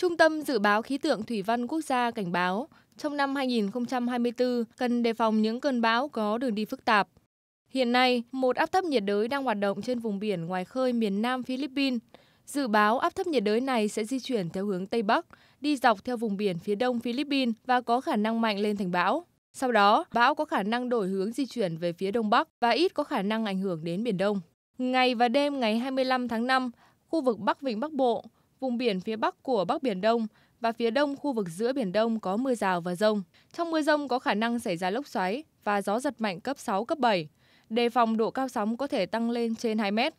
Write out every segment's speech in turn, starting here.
Trung tâm Dự báo Khí tượng Thủy văn Quốc gia cảnh báo, trong năm 2024 cần đề phòng những cơn bão có đường đi phức tạp. Hiện nay, một áp thấp nhiệt đới đang hoạt động trên vùng biển ngoài khơi miền Nam Philippines. Dự báo áp thấp nhiệt đới này sẽ di chuyển theo hướng Tây Bắc, đi dọc theo vùng biển phía đông Philippines và có khả năng mạnh lên thành bão. Sau đó, bão có khả năng đổi hướng di chuyển về phía Đông Bắc và ít có khả năng ảnh hưởng đến Biển Đông. Ngày và đêm ngày 25 tháng 5, khu vực Bắc Vịnh Bắc Bộ, Vùng biển phía Bắc của Bắc Biển Đông và phía đông khu vực giữa Biển Đông có mưa rào và rông. Trong mưa rông có khả năng xảy ra lốc xoáy và gió giật mạnh cấp 6, cấp 7. Đề phòng độ cao sóng có thể tăng lên trên 2 mét.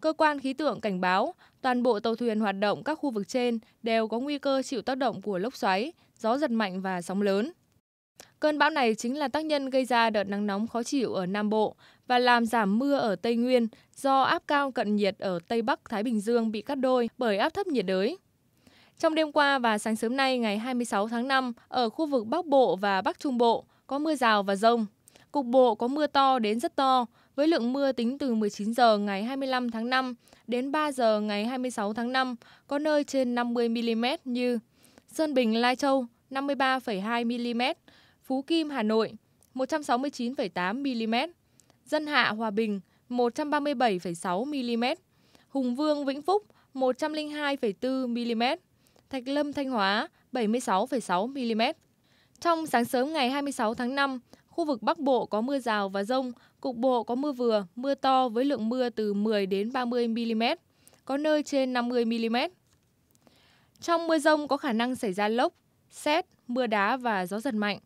Cơ quan khí tượng cảnh báo toàn bộ tàu thuyền hoạt động các khu vực trên đều có nguy cơ chịu tác động của lốc xoáy, gió giật mạnh và sóng lớn. Cơn bão này chính là tác nhân gây ra đợt nắng nóng khó chịu ở Nam Bộ và làm giảm mưa ở Tây Nguyên do áp cao cận nhiệt ở Tây Bắc Thái Bình Dương bị cắt đôi bởi áp thấp nhiệt đới. Trong đêm qua và sáng sớm nay ngày 26 tháng 5, ở khu vực Bắc Bộ và Bắc Trung Bộ có mưa rào và rông. Cục bộ có mưa to đến rất to, với lượng mưa tính từ 19 giờ ngày 25 tháng 5 đến 3 giờ ngày 26 tháng 5, có nơi trên 50 mm như Sơn Bình Lai Châu 53,2 mm, Phú Kim Hà Nội 169,8 mm, Dân Hạ Hòa Bình 137,6 mm, Hùng Vương Vĩnh Phúc 102,4 mm, Thạch Lâm Thanh Hóa 76,6 mm. Trong sáng sớm ngày 26 tháng 5, khu vực Bắc Bộ có mưa rào và rông, cục bộ có mưa vừa, mưa to với lượng mưa từ 10 đến 30 mm, có nơi trên 50 mm. Trong mưa rông có khả năng xảy ra lốc, xét, mưa đá và gió giật mạnh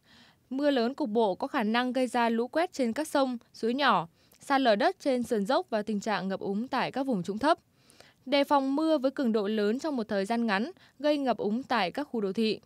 mưa lớn cục bộ có khả năng gây ra lũ quét trên các sông, suối nhỏ, sạt lở đất trên sườn dốc và tình trạng ngập úng tại các vùng trũng thấp. Đề phòng mưa với cường độ lớn trong một thời gian ngắn gây ngập úng tại các khu đô thị.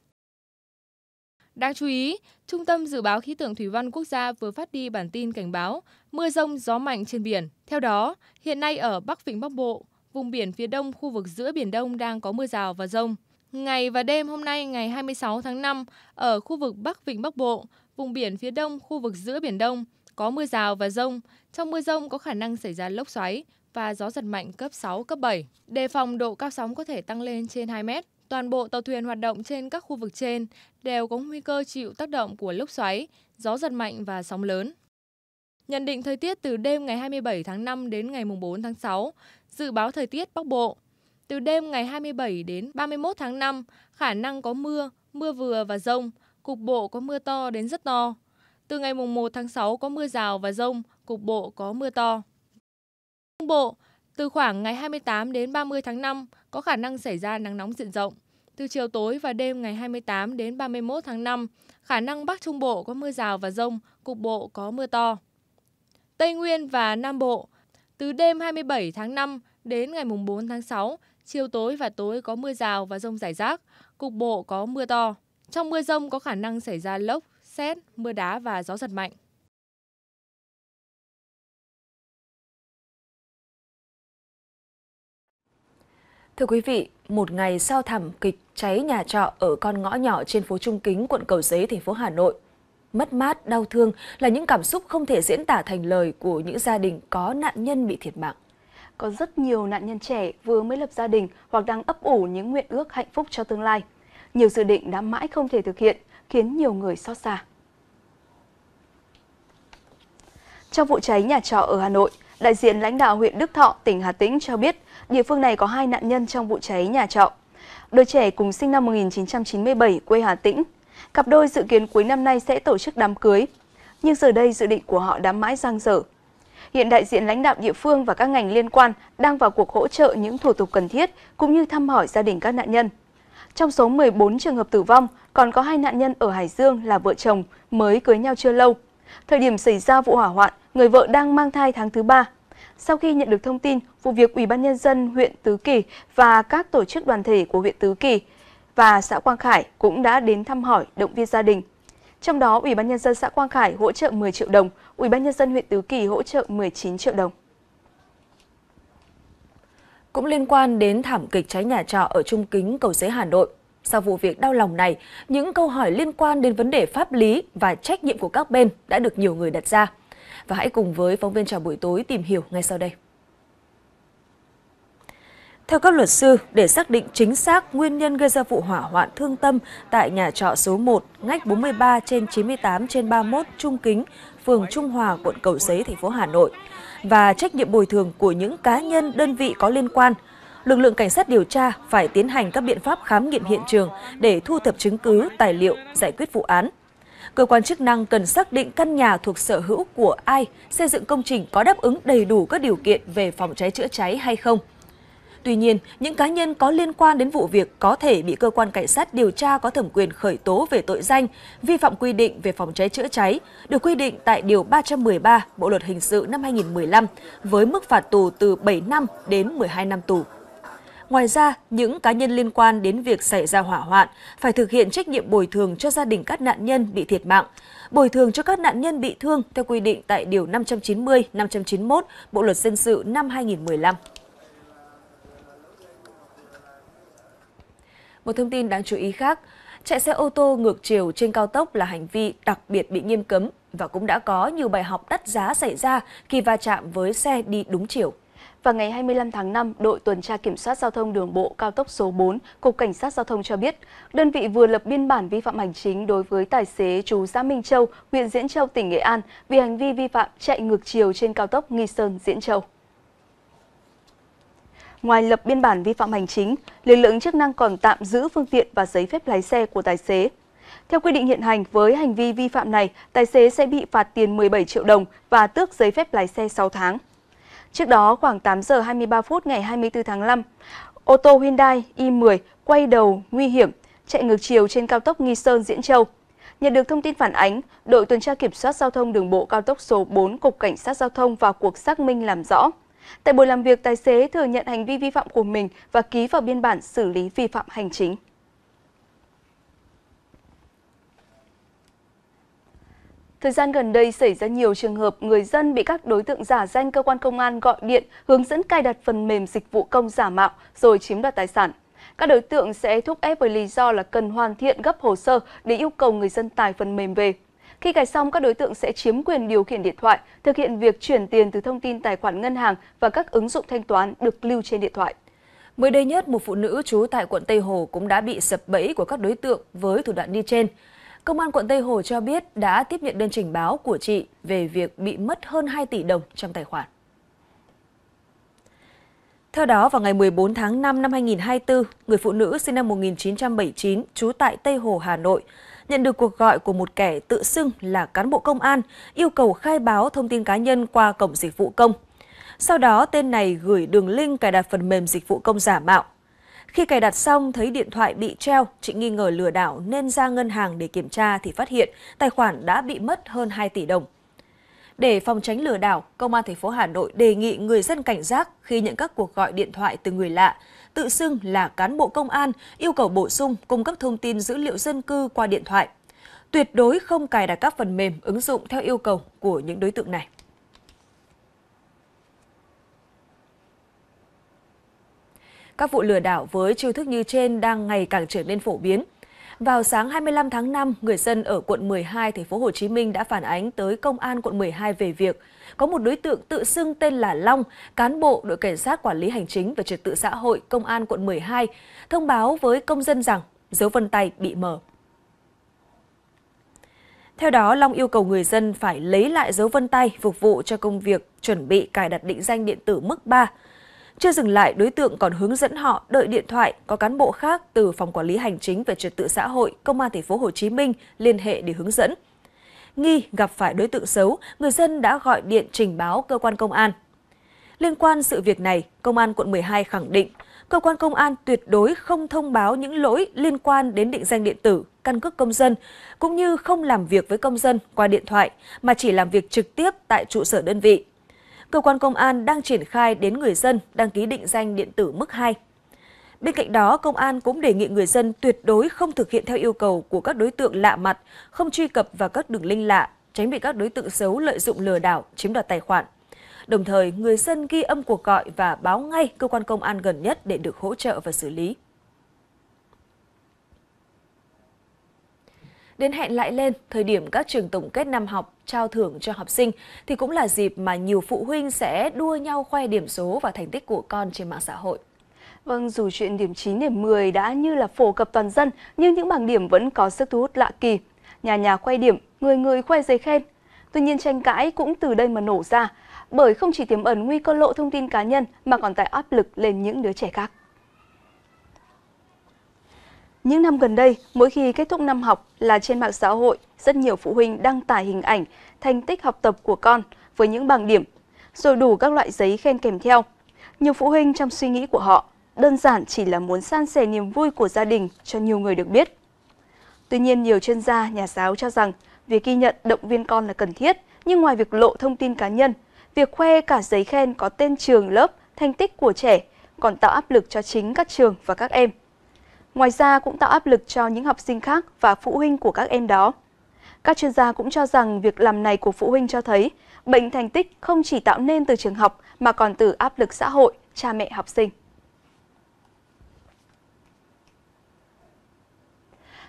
Đáng chú ý, Trung tâm Dự báo Khí tượng Thủy văn Quốc gia vừa phát đi bản tin cảnh báo mưa rông gió mạnh trên biển. Theo đó, hiện nay ở Bắc Vịnh Bắc Bộ, vùng biển phía đông khu vực giữa Biển Đông đang có mưa rào và rông. Ngày và đêm hôm nay ngày 26 tháng 5, ở khu vực Bắc Vịnh Bắc Bộ, Vùng biển phía đông, khu vực giữa Biển Đông, có mưa rào và rông. Trong mưa rông có khả năng xảy ra lốc xoáy và gió giật mạnh cấp 6, cấp 7. Đề phòng độ cao sóng có thể tăng lên trên 2 mét. Toàn bộ tàu thuyền hoạt động trên các khu vực trên đều có nguy cơ chịu tác động của lốc xoáy, gió giật mạnh và sóng lớn. Nhận định thời tiết từ đêm ngày 27 tháng 5 đến ngày 4 tháng 6, dự báo thời tiết Bắc Bộ. Từ đêm ngày 27 đến 31 tháng 5, khả năng có mưa, mưa vừa và rông, cục bộ có mưa to đến rất to. Từ ngày mùng 1 tháng 6 có mưa rào và rông, cục bộ có mưa to. Trung Bộ, từ khoảng ngày 28 đến 30 tháng 5 có khả năng xảy ra nắng nóng diện rộng. Từ chiều tối và đêm ngày 28 đến 31 tháng 5, khả năng Bắc Trung Bộ có mưa rào và rông, cục bộ có mưa to. Tây Nguyên và Nam Bộ, từ đêm 27 tháng 5 đến ngày 4 tháng 6, chiều tối và tối có mưa rào và rông rải rác, cục bộ có mưa to. Trong mưa rông có khả năng xảy ra lốc, xét, mưa đá và gió giật mạnh. Thưa quý vị, một ngày sau thảm kịch cháy nhà trọ ở con ngõ nhỏ trên phố Trung Kính, quận Cầu Giấy, thành phố Hà Nội. Mất mát, đau thương là những cảm xúc không thể diễn tả thành lời của những gia đình có nạn nhân bị thiệt mạng. Có rất nhiều nạn nhân trẻ vừa mới lập gia đình hoặc đang ấp ủ những nguyện ước hạnh phúc cho tương lai – nhiều dự định đã mãi không thể thực hiện, khiến nhiều người xót xa. Trong vụ cháy nhà trọ ở Hà Nội, đại diện lãnh đạo huyện Đức Thọ, tỉnh Hà Tĩnh cho biết địa phương này có hai nạn nhân trong vụ cháy nhà trọ. Đôi trẻ cùng sinh năm 1997 quê Hà Tĩnh. Cặp đôi dự kiến cuối năm nay sẽ tổ chức đám cưới, nhưng giờ đây dự định của họ đã mãi giang dở. Hiện đại diện lãnh đạo địa phương và các ngành liên quan đang vào cuộc hỗ trợ những thủ tục cần thiết cũng như thăm hỏi gia đình các nạn nhân. Trong số 14 trường hợp tử vong, còn có hai nạn nhân ở Hải Dương là vợ chồng mới cưới nhau chưa lâu. Thời điểm xảy ra vụ hỏa hoạn, người vợ đang mang thai tháng thứ ba. Sau khi nhận được thông tin, vụ việc Ủy ban nhân dân huyện Tứ Kỳ và các tổ chức đoàn thể của huyện Tứ Kỳ và xã Quang Khải cũng đã đến thăm hỏi động viên gia đình. Trong đó, Ủy ban nhân dân xã Quang Khải hỗ trợ 10 triệu đồng, Ủy ban nhân dân huyện Tứ Kỳ hỗ trợ 19 triệu đồng. Cũng liên quan đến thảm kịch cháy nhà trọ ở Trung Kính, Cầu Giấy, Hà Nội, sau vụ việc đau lòng này, những câu hỏi liên quan đến vấn đề pháp lý và trách nhiệm của các bên đã được nhiều người đặt ra. Và hãy cùng với phóng viên chào buổi tối tìm hiểu ngay sau đây. Theo các luật sư, để xác định chính xác nguyên nhân gây ra vụ hỏa hoạn thương tâm tại nhà trọ số 1, ngách 43 trên 98 trên 31 Trung Kính, phường Trung Hòa, quận Cầu Giấy, thành phố Hà Nội và trách nhiệm bồi thường của những cá nhân, đơn vị có liên quan – lực lượng cảnh sát điều tra phải tiến hành các biện pháp khám nghiệm hiện trường để thu thập chứng cứ, tài liệu, giải quyết vụ án. Cơ quan chức năng cần xác định căn nhà thuộc sở hữu của ai, xây dựng công trình có đáp ứng đầy đủ các điều kiện về phòng cháy chữa cháy hay không. Tuy nhiên, những cá nhân có liên quan đến vụ việc có thể bị cơ quan cảnh sát điều tra có thẩm quyền khởi tố về tội danh vi phạm quy định về phòng cháy chữa cháy được quy định tại Điều 313 Bộ Luật Hình sự năm 2015 với mức phạt tù từ 7 năm đến 12 năm tù. Ngoài ra, những cá nhân liên quan đến việc xảy ra hỏa hoạn phải thực hiện trách nhiệm bồi thường cho gia đình các nạn nhân bị thiệt mạng, bồi thường cho các nạn nhân bị thương theo quy định tại Điều 590, 591 Bộ Luật Dân sự năm 2015. Một thông tin đáng chú ý khác, chạy xe ô tô ngược chiều trên cao tốc là hành vi đặc biệt bị nghiêm cấm và cũng đã có nhiều bài học đắt giá xảy ra khi va chạm với xe đi đúng chiều. Và ngày 25 tháng 5, đội tuần tra kiểm soát giao thông đường bộ cao tốc số 4, Cục Cảnh sát Giao thông cho biết, đơn vị vừa lập biên bản vi phạm hành chính đối với tài xế chú xã Minh Châu, huyện Diễn Châu, tỉnh Nghệ An vì hành vi vi phạm chạy ngược chiều trên cao tốc Nghi Sơn – Diễn Châu. Ngoài lập biên bản vi phạm hành chính, lực lượng chức năng còn tạm giữ phương tiện và giấy phép lái xe của tài xế. Theo quy định hiện hành, với hành vi vi phạm này, tài xế sẽ bị phạt tiền 17 triệu đồng và tước giấy phép lái xe 6 tháng. Trước đó khoảng 8 giờ 23 phút ngày 24 tháng 5, ô tô Hyundai i10 quay đầu nguy hiểm chạy ngược chiều trên cao tốc Nghi Sơn Diễn Châu. Nhận được thông tin phản ánh, đội tuần tra kiểm soát giao thông đường bộ cao tốc số 4 Cục Cảnh sát Giao thông vào cuộc xác minh làm rõ. Tại buổi làm việc, tài xế thừa nhận hành vi vi phạm của mình và ký vào biên bản xử lý vi phạm hành chính. Thời gian gần đây xảy ra nhiều trường hợp người dân bị các đối tượng giả danh cơ quan công an gọi điện hướng dẫn cài đặt phần mềm dịch vụ công giả mạo rồi chiếm đoạt tài sản. Các đối tượng sẽ thúc ép với lý do là cần hoàn thiện gấp hồ sơ để yêu cầu người dân tải phần mềm về. Khi cài xong, các đối tượng sẽ chiếm quyền điều khiển điện thoại, thực hiện việc chuyển tiền từ thông tin tài khoản ngân hàng và các ứng dụng thanh toán được lưu trên điện thoại. Mới đây nhất, một phụ nữ trú tại quận Tây Hồ cũng đã bị sập bẫy của các đối tượng với thủ đoạn đi trên. Công an quận Tây Hồ cho biết đã tiếp nhận đơn trình báo của chị về việc bị mất hơn 2 tỷ đồng trong tài khoản. Theo đó, vào ngày 14 tháng 5 năm 2024, người phụ nữ sinh năm 1979 trú tại Tây Hồ, Hà Nội, nhận được cuộc gọi của một kẻ tự xưng là cán bộ công an yêu cầu khai báo thông tin cá nhân qua cổng dịch vụ công. Sau đó, tên này gửi đường link cài đặt phần mềm dịch vụ công giả mạo khi cài đặt xong, thấy điện thoại bị treo, chị nghi ngờ lừa đảo nên ra ngân hàng để kiểm tra thì phát hiện tài khoản đã bị mất hơn 2 tỷ đồng. Để phòng tránh lừa đảo, Công an thành phố Hà Nội đề nghị người dân cảnh giác khi nhận các cuộc gọi điện thoại từ người lạ, tự xưng là cán bộ công an, yêu cầu bổ sung cung cấp thông tin dữ liệu dân cư qua điện thoại. Tuyệt đối không cài đặt các phần mềm ứng dụng theo yêu cầu của những đối tượng này. Các vụ lừa đảo với chiêu thức như trên đang ngày càng trở nên phổ biến. Vào sáng 25 tháng 5, người dân ở quận 12 thành phố Hồ Chí Minh đã phản ánh tới công an quận 12 về việc có một đối tượng tự xưng tên là Long, cán bộ đội cảnh sát quản lý hành chính và trật tự xã hội công an quận 12 thông báo với công dân rằng dấu vân tay bị mở. Theo đó, Long yêu cầu người dân phải lấy lại dấu vân tay phục vụ cho công việc chuẩn bị cài đặt định danh điện tử mức 3. Chưa dừng lại, đối tượng còn hướng dẫn họ đợi điện thoại có cán bộ khác từ phòng quản lý hành chính về trật tự xã hội, công an thành phố Hồ Chí Minh liên hệ để hướng dẫn. Nghi gặp phải đối tượng xấu, người dân đã gọi điện trình báo cơ quan công an. Liên quan sự việc này, công an quận 12 khẳng định cơ quan công an tuyệt đối không thông báo những lỗi liên quan đến định danh điện tử, căn cước công dân, cũng như không làm việc với công dân qua điện thoại, mà chỉ làm việc trực tiếp tại trụ sở đơn vị cơ quan công an đang triển khai đến người dân đăng ký định danh điện tử mức 2. Bên cạnh đó, công an cũng đề nghị người dân tuyệt đối không thực hiện theo yêu cầu của các đối tượng lạ mặt, không truy cập vào các đường link lạ, tránh bị các đối tượng xấu lợi dụng lừa đảo, chiếm đoạt tài khoản. Đồng thời, người dân ghi âm cuộc gọi và báo ngay cơ quan công an gần nhất để được hỗ trợ và xử lý. đến hẹn lại lên, thời điểm các trường tổng kết năm học trao thưởng cho học sinh thì cũng là dịp mà nhiều phụ huynh sẽ đua nhau khoe điểm số và thành tích của con trên mạng xã hội. Vâng, dù chuyện điểm 9, điểm 10 đã như là phổ cập toàn dân, nhưng những bảng điểm vẫn có sức thu hút lạ kỳ. Nhà nhà khoe điểm, người người khoe giấy khen. Tuy nhiên tranh cãi cũng từ đây mà nổ ra, bởi không chỉ tiềm ẩn nguy cơ lộ thông tin cá nhân mà còn tạo áp lực lên những đứa trẻ khác. Những năm gần đây, mỗi khi kết thúc năm học là trên mạng xã hội, rất nhiều phụ huynh đăng tải hình ảnh, thành tích học tập của con với những bảng điểm, rồi đủ các loại giấy khen kèm theo. Nhiều phụ huynh trong suy nghĩ của họ, đơn giản chỉ là muốn san sẻ niềm vui của gia đình cho nhiều người được biết. Tuy nhiên, nhiều chuyên gia, nhà giáo cho rằng việc ghi nhận động viên con là cần thiết, nhưng ngoài việc lộ thông tin cá nhân, việc khoe cả giấy khen có tên trường, lớp, thành tích của trẻ còn tạo áp lực cho chính các trường và các em – Ngoài ra cũng tạo áp lực cho những học sinh khác và phụ huynh của các em đó. Các chuyên gia cũng cho rằng việc làm này của phụ huynh cho thấy bệnh thành tích không chỉ tạo nên từ trường học mà còn từ áp lực xã hội, cha mẹ học sinh.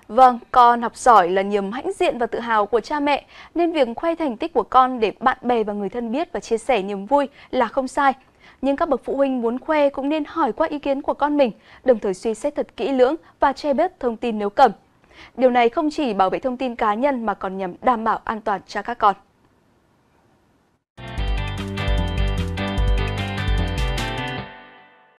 Vâng, con học giỏi là niềm hãnh diện và tự hào của cha mẹ, nên việc khoe thành tích của con để bạn bè và người thân biết và chia sẻ niềm vui là không sai, nhưng các bậc phụ huynh muốn khoe cũng nên hỏi qua ý kiến của con mình, đồng thời suy xét thật kỹ lưỡng và che bớt thông tin nếu cần. Điều này không chỉ bảo vệ thông tin cá nhân mà còn nhằm đảm bảo an toàn cho các con.